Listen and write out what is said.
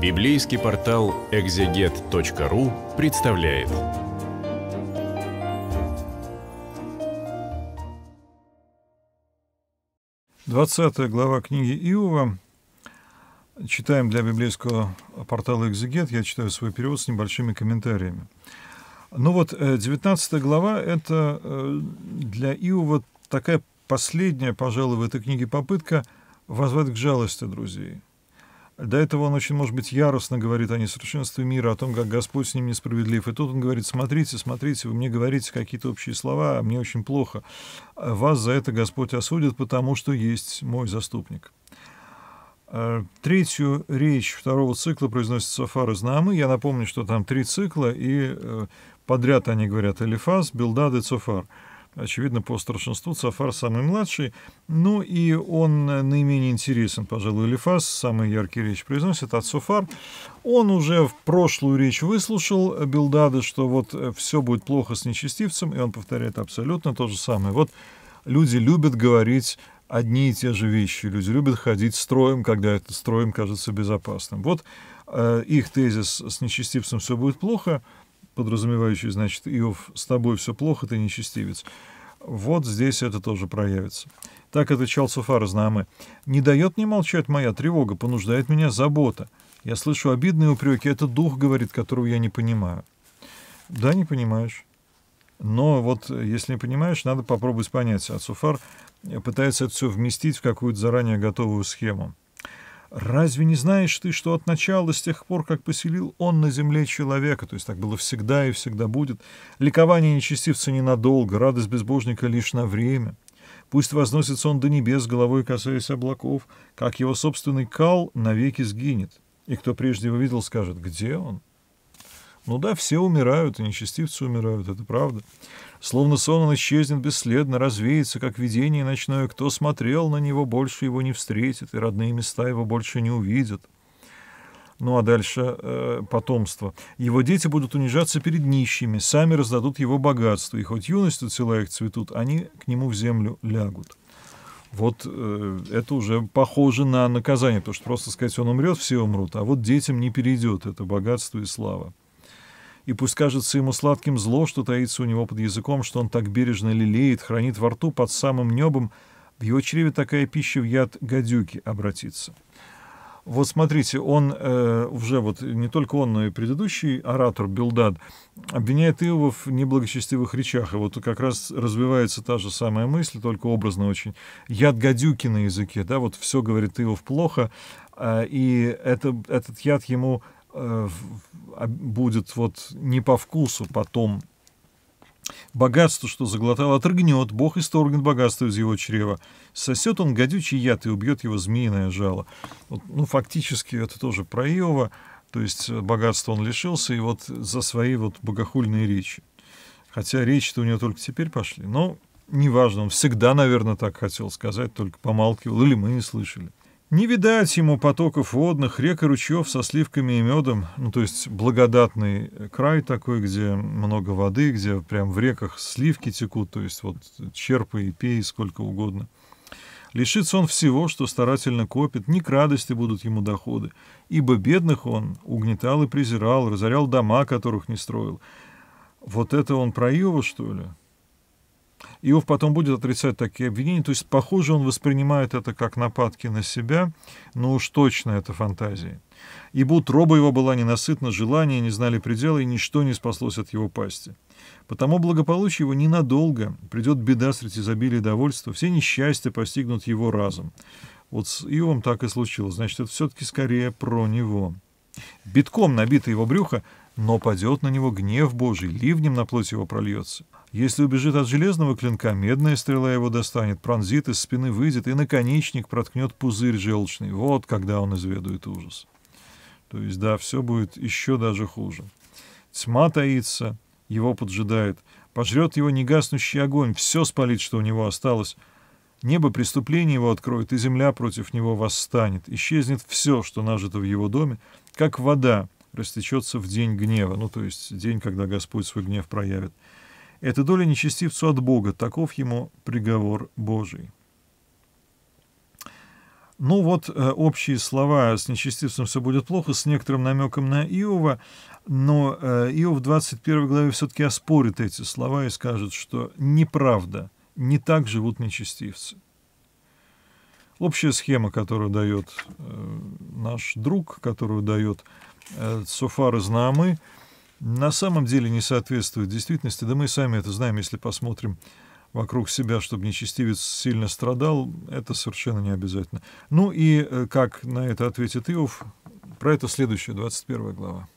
Библейский портал экзегет.ру представляет. Двадцатая глава книги Иова. Читаем для библейского портала «Экзегет». Я читаю свой перевод с небольшими комментариями. Ну вот, 19 э, глава — это э, для Иова такая последняя, пожалуй, в этой книге попытка возврат к жалости друзей – до этого он очень, может быть, яростно говорит о несовершенстве мира, о том, как Господь с ним несправедлив. И тут он говорит, смотрите, смотрите, вы мне говорите какие-то общие слова, а мне очень плохо. Вас за это Господь осудит, потому что есть мой заступник. Э, третью речь второго цикла произносит Софар из Наамы. Я напомню, что там три цикла, и э, подряд они говорят Элифаз, Билдад и Цофар очевидно, по старшинству Цафар самый младший. Ну и он наименее интересен, пожалуй, Элифас, самый яркий речь произносит, от Суфар. Он уже в прошлую речь выслушал Билдада, что вот э, все будет плохо с нечестивцем, и он повторяет абсолютно то же самое. Вот люди любят говорить одни и те же вещи. Люди любят ходить строем, когда это строем кажется безопасным. Вот э, их тезис «с нечестивцем все будет плохо» — подразумевающий, значит, Иов, с тобой все плохо, ты нечестивец, вот здесь это тоже проявится. Так отвечал Суфар из «Не дает мне молчать моя тревога, понуждает меня забота. Я слышу обидные упреки, это дух, говорит, которого я не понимаю». Да, не понимаешь. Но вот если не понимаешь, надо попробовать понять. А Суфар пытается это все вместить в какую-то заранее готовую схему. Разве не знаешь ты, что от начала, с тех пор, как поселил он на земле человека, то есть так было всегда и всегда будет, ликование нечестивца ненадолго, радость безбожника лишь на время? Пусть возносится он до небес, головой касаясь облаков, как его собственный кал навеки сгинет. И кто прежде его видел, скажет, где он? Ну да, все умирают, и нечестивцы умирают, это правда. Словно сон он исчезнет бесследно, развеется, как видение ночное. Кто смотрел на него, больше его не встретит, и родные места его больше не увидят. Ну а дальше э, потомство. Его дети будут унижаться перед нищими, сами раздадут его богатство, и хоть юность уцела их цветут, они к нему в землю лягут. Вот э, это уже похоже на наказание, потому что просто сказать, он умрет, все умрут, а вот детям не перейдет это богатство и слава и пусть кажется ему сладким зло, что таится у него под языком, что он так бережно лелеет, хранит во рту под самым небом, в его чреве такая пища в яд гадюки обратится. Вот смотрите, он э, уже вот не только он, но и предыдущий оратор Билдад обвиняет Иова в неблагочестивых речах. И вот как раз развивается та же самая мысль, только образно очень. Яд гадюки на языке, да, вот все говорит Иов плохо, э, и это, этот яд ему Э, а, будет вот не по вкусу потом. Богатство, что заглотал, отрыгнет, Бог исторгнет богатство из его чрева. Сосет он гадючий яд и убьет его змеиное жало. Вот, ну, фактически это тоже про Иова, то есть э, богатство он лишился, и вот за свои вот богохульные речи. Хотя речи-то у него только теперь пошли, но неважно, он всегда, наверное, так хотел сказать, только помалкивал, или мы не слышали. Не видать ему потоков водных, рек и ручьев со сливками и медом, ну, то есть благодатный край такой, где много воды, где прям в реках сливки текут, то есть вот черпай и пей сколько угодно. Лишится он всего, что старательно копит, не к радости будут ему доходы, ибо бедных он угнетал и презирал, разорял дома, которых не строил. Вот это он про Иова, что ли? Иов потом будет отрицать такие обвинения. То есть, похоже, он воспринимает это как нападки на себя, но уж точно это фантазии. Ибо утроба его была ненасытна, желания не знали предела, и ничто не спаслось от его пасти. Потому благополучие его ненадолго, придет беда средь изобилия и довольства, все несчастья постигнут его разум. Вот с Иовом так и случилось, значит, это все-таки скорее про него. Битком набито его брюхо, но падет на него гнев Божий, ливнем на плоть его прольется. Если убежит от железного клинка, медная стрела его достанет, пронзит, из спины выйдет, и наконечник проткнет пузырь желчный. Вот когда он изведует ужас. То есть, да, все будет еще даже хуже. Тьма таится, его поджидает. Пожрет его негаснущий огонь, все спалит, что у него осталось. Небо преступление его откроет, и земля против него восстанет. Исчезнет все, что нажито в его доме, как вода растечется в день гнева, ну, то есть день, когда Господь свой гнев проявит. Это доля нечестивцу от Бога, таков ему приговор Божий. Ну вот э, общие слова «с нечестивцем все будет плохо» с некоторым намеком на Иова, но э, Иов в 21 главе все-таки оспорит эти слова и скажет, что неправда, не так живут нечестивцы. Общая схема, которую дает э, наш друг, которую дает Софар из Наамы, на самом деле не соответствует действительности. Да мы сами это знаем, если посмотрим вокруг себя, чтобы нечестивец сильно страдал, это совершенно не обязательно. Ну и э, как на это ответит Иов, про это следующая 21 глава.